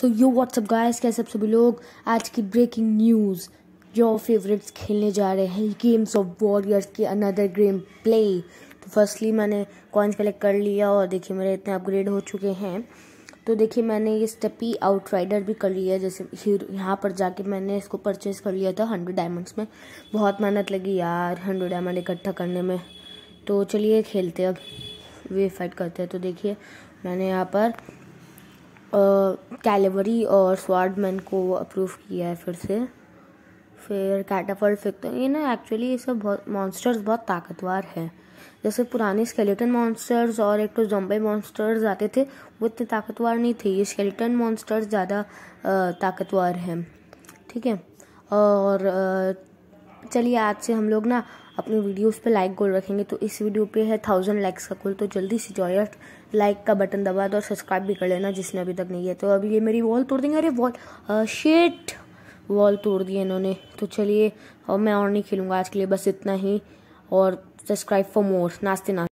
so you WhatsApp guys कैसे सभी लोग आज की ब्रेकिंग न्यूज़ योर फेवरेट्स खेलने जा रहे हैं गेम्स ऑफ वॉरियर्स के अनदर गेम प्ले तो फर्स्टली मैंने कॉइन्स कलेक्ट कर लिया और देखिए मेरे इतने अपग्रेड हो चुके हैं तो देखिए मैंने ये स्टेपी आउटराइडर भी कर लिया जैसे यहाँ पर जाके मैंने इसको परचेज कर लिया था हंड्रेड डायमंड्स में बहुत मेहनत लगी यार हंड्रेड डायमंड इकट्ठा करने में तो चलिए खेलते अब वे फाइट करते हैं तो देखिए मैंने यहाँ पर कैलेवरी और स्वाडमैन को अप्रूव किया है फिर से फिर कैटाफल्ट फेंकते हैं ये ना एक्चुअली ये सब बहुत मॉन्स्टर्स बहुत ताकतवर हैं जैसे पुराने स्केलेटन मॉन्स्टर्स और एक तो जम्बे मॉन्स्टर्स आते थे वो इतने ताकतवर नहीं थे ये स्केलेटन मॉन्स्टर्स ज़्यादा ताकतवर हैं ठीक है और चलिए आज से हम लोग ना अपने वीडियोस पे लाइक गोल रखेंगे तो इस वीडियो पे है थाउजेंड लाइक्स का गोल तो जल्दी से जो लाइक का बटन दबा दो और सब्सक्राइब भी कर लेना जिसने अभी तक नहीं किया तो अभी ये मेरी वॉल तोड़ देंगे अरे वॉल शेट वॉल तोड़ दी इन्होंने तो चलिए और मैं और नहीं खेलूँगा आज के लिए बस इतना ही और सब्सक्राइब फॉर मोर नाश्ते नाश्ते